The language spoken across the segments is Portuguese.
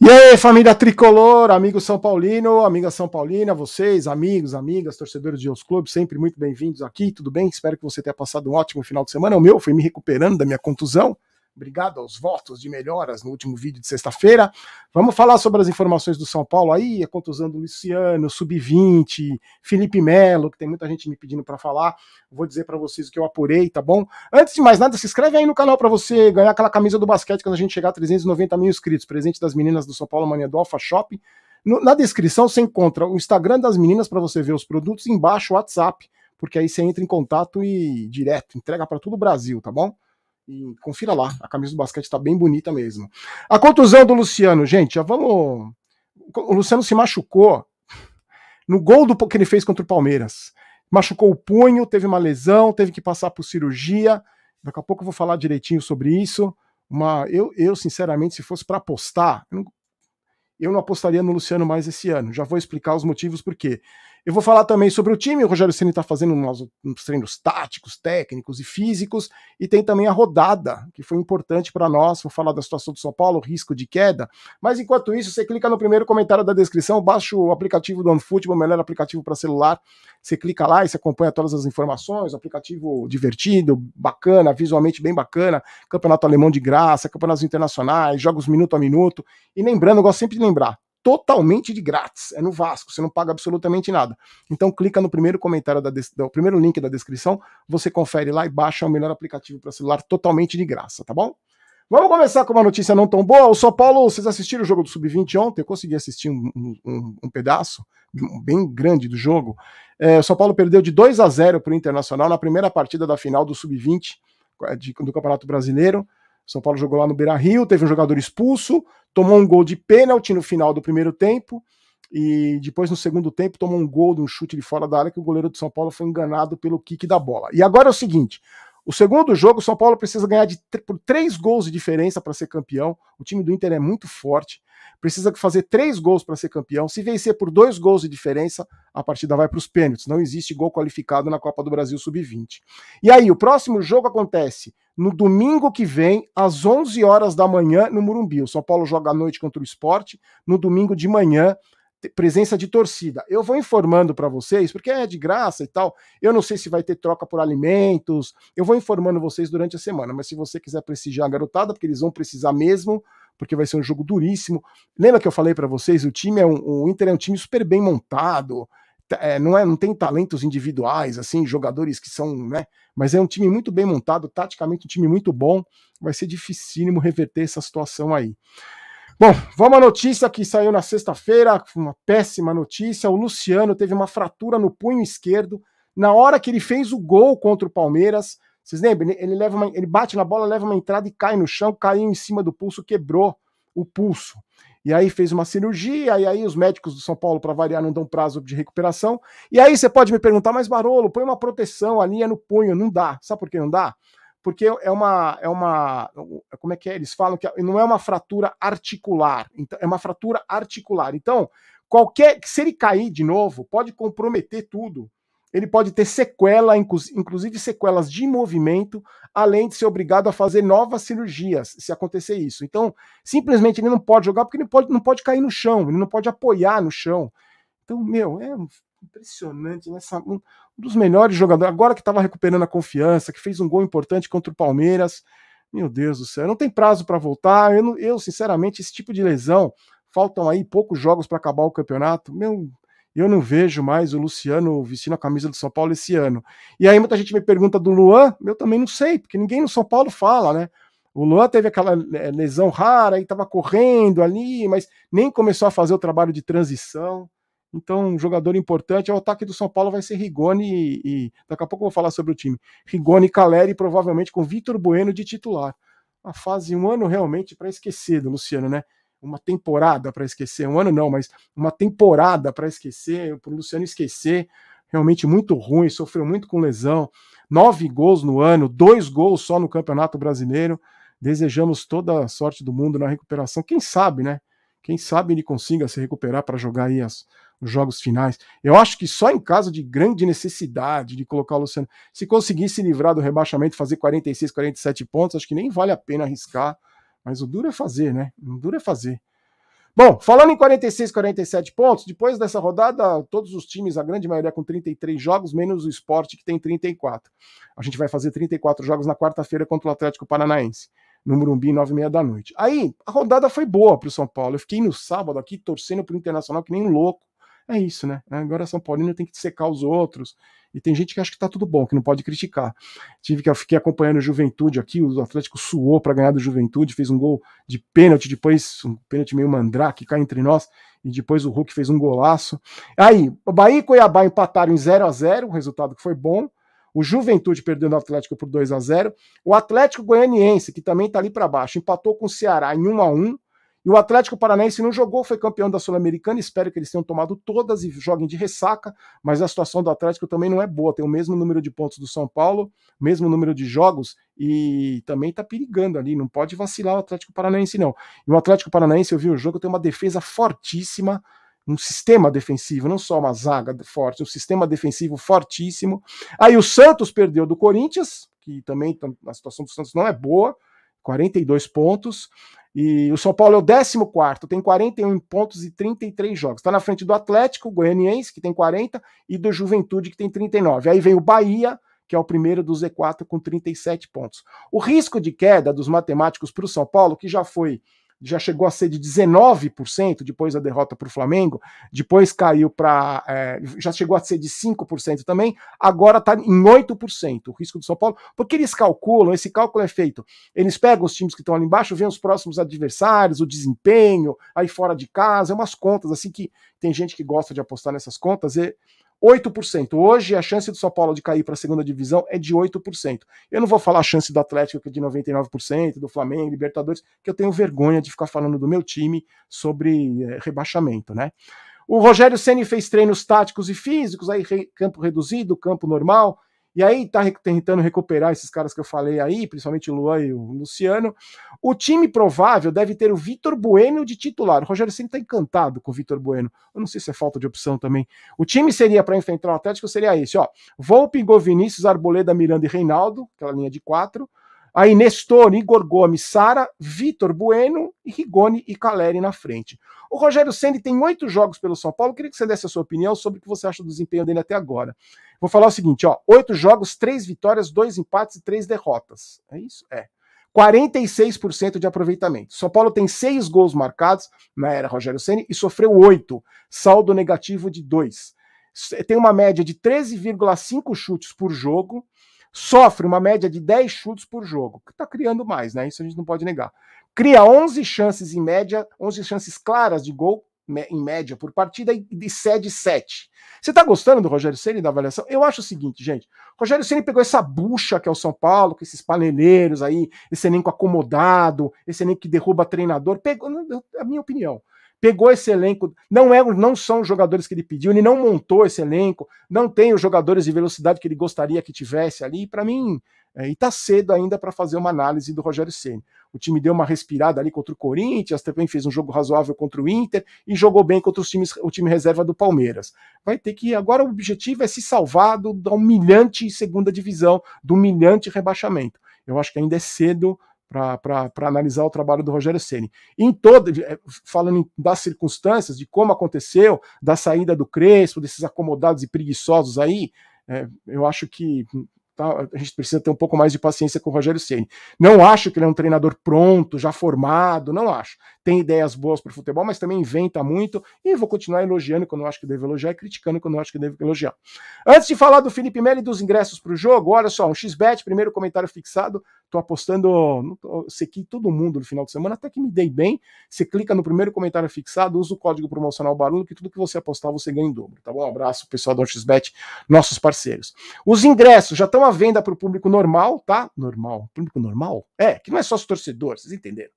E aí, família tricolor, amigo São Paulino, amiga São Paulina, vocês, amigos, amigas, torcedores de Os Clubes, sempre muito bem-vindos aqui, tudo bem? Espero que você tenha passado um ótimo final de semana. O meu foi me recuperando da minha contusão. Obrigado aos votos de melhoras no último vídeo de sexta-feira. Vamos falar sobre as informações do São Paulo aí, é a contusão do Luciano, sub-20, Felipe Melo, que tem muita gente me pedindo para falar. Vou dizer para vocês o que eu apurei, tá bom? Antes de mais nada, se inscreve aí no canal para você ganhar aquela camisa do basquete quando a gente chegar a 390 mil inscritos. Presente das meninas do São Paulo Mania do Alpha Shop. No, na descrição você encontra o Instagram das meninas para você ver os produtos, embaixo o WhatsApp, porque aí você entra em contato e direto entrega para todo o Brasil, tá bom? E confira lá, a camisa do basquete está bem bonita mesmo. A contusão do Luciano, gente, já vamos. O Luciano se machucou no gol do que ele fez contra o Palmeiras. Machucou o punho, teve uma lesão, teve que passar por cirurgia. Daqui a pouco eu vou falar direitinho sobre isso. Uma, eu, eu, sinceramente, se fosse para apostar, eu não, eu não apostaria no Luciano mais esse ano. Já vou explicar os motivos por quê. Eu vou falar também sobre o time. O Rogério Ceni está fazendo uns, uns treinos táticos, técnicos e físicos. E tem também a rodada, que foi importante para nós. Vou falar da situação do São Paulo, risco de queda. Mas enquanto isso, você clica no primeiro comentário da descrição, baixa o aplicativo do OneFootball, o melhor aplicativo para celular. Você clica lá e se acompanha todas as informações. Aplicativo divertido, bacana, visualmente bem bacana. Campeonato alemão de graça, campeonatos internacionais, jogos minuto a minuto. E lembrando, eu gosto sempre de lembrar totalmente de grátis. É no Vasco, você não paga absolutamente nada. Então clica no primeiro comentário da no primeiro link da descrição, você confere lá e baixa o melhor aplicativo para celular totalmente de graça, tá bom? Vamos começar com uma notícia não tão boa. O São Paulo, vocês assistiram o jogo do Sub-20 ontem? Eu consegui assistir um, um, um pedaço bem grande do jogo. É, o São Paulo perdeu de 2 a 0 para o Internacional na primeira partida da final do Sub-20 é, do Campeonato Brasileiro. São Paulo jogou lá no Beira Rio, teve um jogador expulso, tomou um gol de pênalti no final do primeiro tempo. E depois, no segundo tempo, tomou um gol de um chute de fora da área que o goleiro do São Paulo foi enganado pelo kick da bola. E agora é o seguinte: o segundo jogo, o São Paulo precisa ganhar de, por três gols de diferença para ser campeão. O time do Inter é muito forte. Precisa fazer três gols para ser campeão. Se vencer por dois gols de diferença, a partida vai para os pênaltis. Não existe gol qualificado na Copa do Brasil Sub-20. E aí, o próximo jogo acontece no domingo que vem, às 11 horas da manhã, no Murumbi. O São Paulo joga à noite contra o esporte, no domingo de manhã, presença de torcida. Eu vou informando para vocês, porque é de graça e tal. Eu não sei se vai ter troca por alimentos. Eu vou informando vocês durante a semana, mas se você quiser prestigiar a garotada, porque eles vão precisar mesmo, porque vai ser um jogo duríssimo. Lembra que eu falei para vocês, o time é um, o Inter é um time super bem montado. Tá, é, não, é, não tem talentos individuais, assim, jogadores que são, né? Mas é um time muito bem montado, taticamente um time muito bom. Vai ser dificílimo reverter essa situação aí. Bom, vamos à notícia que saiu na sexta-feira, uma péssima notícia. O Luciano teve uma fratura no punho esquerdo na hora que ele fez o gol contra o Palmeiras. Vocês lembram? Ele, leva uma, ele bate na bola, leva uma entrada e cai no chão, caiu em cima do pulso, quebrou o pulso. E aí fez uma cirurgia, e aí os médicos do São Paulo, para variar, não dão prazo de recuperação. E aí você pode me perguntar, mas Barolo, põe uma proteção, ali é no punho, não dá. Sabe por que não dá? Porque é uma, é uma. Como é que é? Eles falam que não é uma fratura articular, então, é uma fratura articular. Então, qualquer. Se ele cair de novo, pode comprometer tudo ele pode ter sequela, inclusive sequelas de movimento, além de ser obrigado a fazer novas cirurgias, se acontecer isso. Então, simplesmente ele não pode jogar porque ele pode, não pode cair no chão, ele não pode apoiar no chão. Então, meu, é impressionante, né? Um dos melhores jogadores, agora que estava recuperando a confiança, que fez um gol importante contra o Palmeiras. Meu Deus do céu, não tem prazo para voltar. Eu, eu, sinceramente, esse tipo de lesão, faltam aí poucos jogos para acabar o campeonato. Meu, eu não vejo mais o Luciano vestindo a camisa do São Paulo esse ano. E aí muita gente me pergunta do Luan, eu também não sei, porque ninguém no São Paulo fala, né? O Luan teve aquela eh, lesão rara e estava correndo ali, mas nem começou a fazer o trabalho de transição. Então, um jogador importante é o ataque do São Paulo vai ser Rigoni e, e daqui a pouco eu vou falar sobre o time. Rigoni, Caleri, provavelmente com Vitor Bueno de titular. A fase um ano realmente para esquecer do Luciano, né? uma temporada para esquecer, um ano não, mas uma temporada para esquecer, para o Luciano esquecer, realmente muito ruim, sofreu muito com lesão, nove gols no ano, dois gols só no Campeonato Brasileiro. Desejamos toda a sorte do mundo na recuperação. Quem sabe, né? Quem sabe ele consiga se recuperar para jogar aí as, os jogos finais. Eu acho que só em caso de grande necessidade de colocar o Luciano, se conseguisse livrar do rebaixamento, fazer 46, 47 pontos, acho que nem vale a pena arriscar mas o duro é fazer, né? O duro é fazer. Bom, falando em 46, 47 pontos, depois dessa rodada, todos os times, a grande maioria com 33 jogos, menos o esporte que tem 34. A gente vai fazer 34 jogos na quarta-feira contra o Atlético Paranaense, no Murumbi, 9h30 da noite. Aí, a rodada foi boa para o São Paulo. Eu fiquei no sábado aqui torcendo para o Internacional que nem um louco. É isso, né? Agora São Paulino tem que secar os outros. E tem gente que acha que tá tudo bom, que não pode criticar. Tive que fiquei acompanhando o Juventude aqui, o Atlético suou para ganhar do Juventude, fez um gol de pênalti, depois um pênalti meio mandrake cai entre nós, e depois o Hulk fez um golaço. Aí, Bahia e Cuiabá empataram em 0 a 0, o resultado que foi bom. O Juventude perdeu no Atlético por 2 a 0. O Atlético Goianiense, que também tá ali para baixo, empatou com o Ceará em 1 a 1. E o Atlético Paranaense não jogou, foi campeão da Sul-Americana. Espero que eles tenham tomado todas e joguem de ressaca, mas a situação do Atlético também não é boa. Tem o mesmo número de pontos do São Paulo, mesmo número de jogos e também tá perigando ali. Não pode vacilar o Atlético Paranaense, não. E o Atlético Paranaense, eu vi o jogo, tem uma defesa fortíssima um sistema defensivo, não só uma zaga forte, um sistema defensivo fortíssimo. Aí o Santos perdeu do Corinthians, que também tá, a situação do Santos não é boa, 42 pontos. E o São Paulo é o 14, tem 41 pontos e 33 jogos. Está na frente do Atlético Goianiense, que tem 40, e do Juventude, que tem 39. Aí vem o Bahia, que é o primeiro do Z4 com 37 pontos. O risco de queda dos matemáticos para o São Paulo, que já foi já chegou a ser de 19% depois da derrota para o Flamengo, depois caiu para. É, já chegou a ser de 5% também, agora está em 8% o risco do São Paulo, porque eles calculam, esse cálculo é feito. Eles pegam os times que estão ali embaixo, veem os próximos adversários, o desempenho, aí fora de casa, é umas contas assim que tem gente que gosta de apostar nessas contas. E 8%. Hoje a chance do São Paulo de cair para a segunda divisão é de 8%. Eu não vou falar a chance do Atlético que é de 99%, do Flamengo, Libertadores, que eu tenho vergonha de ficar falando do meu time sobre é, rebaixamento, né? O Rogério Ceni fez treinos táticos e físicos, aí campo reduzido, campo normal, e aí tá tentando recuperar esses caras que eu falei aí, principalmente o Luan e o Luciano. O time provável deve ter o Vitor Bueno de titular. O Rogério sempre tá encantado com o Vitor Bueno. Eu não sei se é falta de opção também. O time seria para enfrentar o Atlético seria esse, ó. Volpe, Vinícius Arboleda, Miranda e Reinaldo, aquela linha de quatro. Aí Nestor, Igor Gomes, Sara, Vitor Bueno, Rigoni e Caleri na frente. O Rogério Ceni tem oito jogos pelo São Paulo. Eu queria que você desse a sua opinião sobre o que você acha do desempenho dele até agora. Vou falar o seguinte: ó, oito jogos, três vitórias, dois empates e três derrotas. É isso? É. 46% de aproveitamento. São Paulo tem seis gols marcados na era Rogério Ceni e sofreu oito, saldo negativo de dois. Tem uma média de 13,5 chutes por jogo sofre uma média de 10 chutes por jogo, que está criando mais, né? Isso a gente não pode negar. Cria 11 chances em média, 11 chances claras de gol em média por partida e cede 7. Você está gostando do Rogério Ceni da avaliação? Eu acho o seguinte, gente. Rogério Ceni pegou essa bucha que é o São Paulo, com esses paneleiros aí, esse elenco acomodado, esse elenco que derruba treinador, pegou, na é minha opinião pegou esse elenco, não, é, não são os jogadores que ele pediu, ele não montou esse elenco, não tem os jogadores de velocidade que ele gostaria que tivesse ali, para mim, é, e tá cedo ainda para fazer uma análise do Rogério Ceni. O time deu uma respirada ali contra o Corinthians, também fez um jogo razoável contra o Inter e jogou bem contra os times, o time reserva do Palmeiras. Vai ter que agora o objetivo é se salvar do, da humilhante segunda divisão, do humilhante rebaixamento. Eu acho que ainda é cedo para analisar o trabalho do Rogério Ceni. Em todo, é, falando das circunstâncias, de como aconteceu, da saída do Crespo, desses acomodados e preguiçosos aí, é, eu acho que Tá? A gente precisa ter um pouco mais de paciência com o Rogério Ceni. Não acho que ele é um treinador pronto, já formado, não acho. Tem ideias boas para o futebol, mas também inventa muito e vou continuar elogiando quando eu acho que devo elogiar e criticando quando eu acho que devo elogiar. Antes de falar do Felipe Melo e dos ingressos para o jogo, olha só, um XBET, primeiro comentário fixado, estou apostando, tô, todo mundo no final de semana, até que me dei bem. Você clica no primeiro comentário fixado, usa o código promocional Barulho, que tudo que você apostar você ganha em dobro, tá bom? Um abraço, pessoal do XBET, nossos parceiros. Os ingressos já estão uma venda para o público normal, tá? Normal, público normal? É, que não é só os torcedores, vocês entenderam.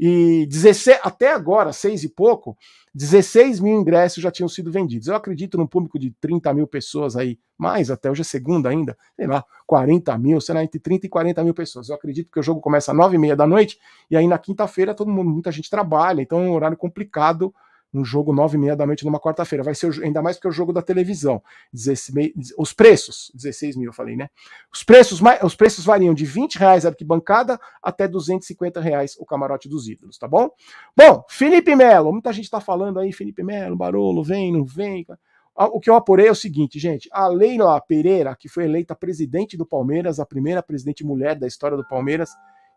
E 16, até agora, seis e pouco, 16 mil ingressos já tinham sido vendidos. Eu acredito num público de 30 mil pessoas aí, mais até hoje é segunda ainda, sei lá, 40 mil, será entre 30 e 40 mil pessoas. Eu acredito que o jogo começa às 9 e meia da noite, e aí na quinta-feira todo mundo, muita gente trabalha, então é um horário complicado um jogo nove e meia da noite numa quarta-feira. Vai ser ainda mais porque é o jogo da televisão. os preços, 16 mil, eu falei, né? Os preços, os preços variam de 20 reais a arquibancada até 250 reais o camarote dos ídolos, tá bom? Bom, Felipe Melo, muita gente tá falando aí, Felipe Melo, Barolo, vem, não vem. Ah, o que eu apurei é o seguinte, gente, a Leila Pereira, que foi eleita presidente do Palmeiras, a primeira presidente mulher da história do Palmeiras,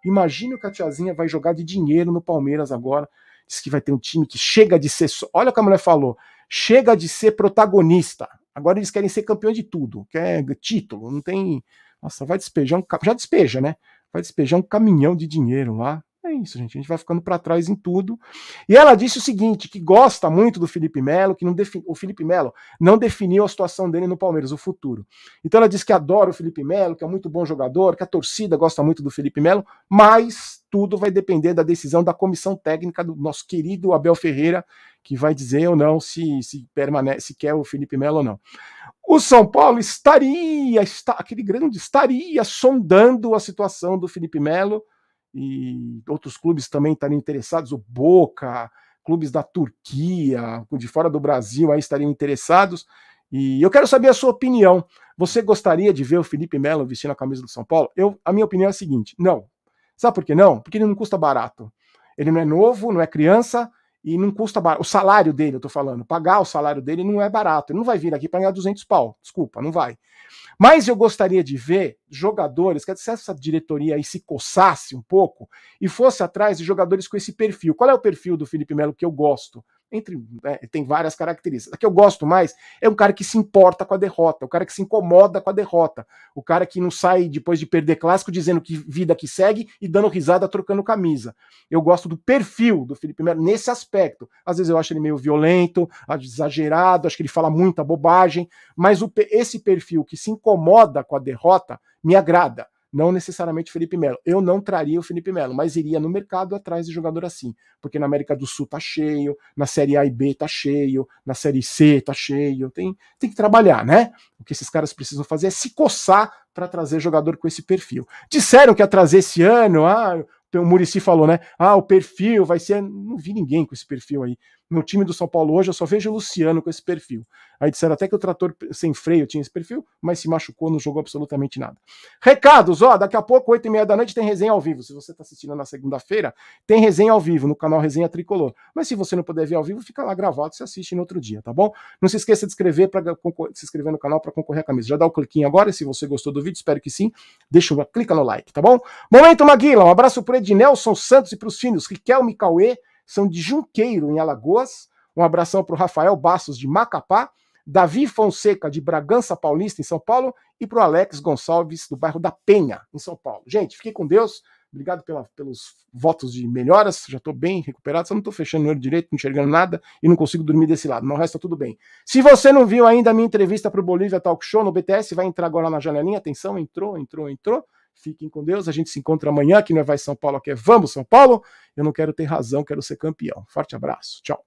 imagina o que a tiazinha vai jogar de dinheiro no Palmeiras agora, Diz que vai ter um time que chega de ser. Olha o que a mulher falou. Chega de ser protagonista. Agora eles querem ser campeão de tudo. Quer título, não tem. Nossa, vai despejar um. Já despeja, né? Vai despejar um caminhão de dinheiro lá. É isso, gente. A gente vai ficando para trás em tudo. E ela disse o seguinte: que gosta muito do Felipe Melo, que não defin... o Felipe Melo não definiu a situação dele no Palmeiras, o futuro. Então ela disse que adora o Felipe Melo, que é um muito bom jogador, que a torcida gosta muito do Felipe Melo, mas tudo vai depender da decisão da comissão técnica do nosso querido Abel Ferreira, que vai dizer ou não se, se permanece, se quer o Felipe Melo ou não. O São Paulo estaria, está, aquele grande, estaria sondando a situação do Felipe Melo e outros clubes também estariam interessados, o Boca, clubes da Turquia, de fora do Brasil aí estariam interessados. E eu quero saber a sua opinião. Você gostaria de ver o Felipe Melo vestindo a camisa do São Paulo? Eu, a minha opinião é a seguinte: não. Sabe por que não? Porque ele não custa barato. Ele não é novo, não é criança, e não custa barato. O salário dele, eu tô falando, pagar o salário dele não é barato. Ele não vai vir aqui para ganhar 200 pau, desculpa, não vai. Mas eu gostaria de ver jogadores, que se essa diretoria aí se coçasse um pouco e fosse atrás de jogadores com esse perfil. Qual é o perfil do Felipe Melo que eu gosto? entre né, tem várias características. A que eu gosto mais é um cara que se importa com a derrota, o cara que se incomoda com a derrota, o cara que não sai depois de perder clássico dizendo que vida que segue e dando risada trocando camisa. Eu gosto do perfil do Felipe Melo nesse aspecto. Às vezes eu acho ele meio violento, exagerado, acho que ele fala muita bobagem, mas o, esse perfil que se incomoda com a derrota me agrada não necessariamente Felipe Melo. Eu não traria o Felipe Melo, mas iria no mercado atrás de jogador assim, porque na América do Sul tá cheio, na Série A e B tá cheio, na Série C tá cheio, tem, tem que trabalhar, né? O que esses caras precisam fazer é se coçar para trazer jogador com esse perfil. Disseram que ia trazer esse ano, ah, o Murici falou, né? Ah, o perfil vai ser. Não vi ninguém com esse perfil aí no time do São Paulo hoje, eu só vejo o Luciano com esse perfil. Aí disseram até que o trator sem freio tinha esse perfil, mas se machucou, não jogou absolutamente nada. Recados, ó, daqui a pouco, 8 e meia da noite, tem resenha ao vivo. Se você está assistindo na segunda-feira, tem resenha ao vivo no canal Resenha Tricolor. Mas se você não puder ver ao vivo, fica lá gravado, você assiste no outro dia, tá bom? Não se esqueça de inscrever pra, se inscrever no canal para concorrer à camisa. Já dá o um cliquinho agora, se você gostou do vídeo, espero que sim. Deixa uma, clica no like, tá bom? Momento Maguila, um abraço pro Ednelson Santos e pros filhos, Riquelme Cauê, são de Junqueiro, em Alagoas. Um abração para o Rafael Bastos, de Macapá. Davi Fonseca, de Bragança Paulista, em São Paulo. E para o Alex Gonçalves, do bairro da Penha, em São Paulo. Gente, fiquei com Deus. Obrigado pela, pelos votos de melhoras. Já estou bem recuperado. Só não estou fechando o olho direito, não enxergando nada e não consigo dormir desse lado. Não resta resto tá tudo bem. Se você não viu ainda a minha entrevista para o Bolívia Talk Show no BTS, vai entrar agora na janelinha. Atenção, entrou, entrou, entrou. Fiquem com Deus. A gente se encontra amanhã não é Vai São Paulo, que é Vamos São Paulo. Eu não quero ter razão, quero ser campeão. Forte abraço. Tchau.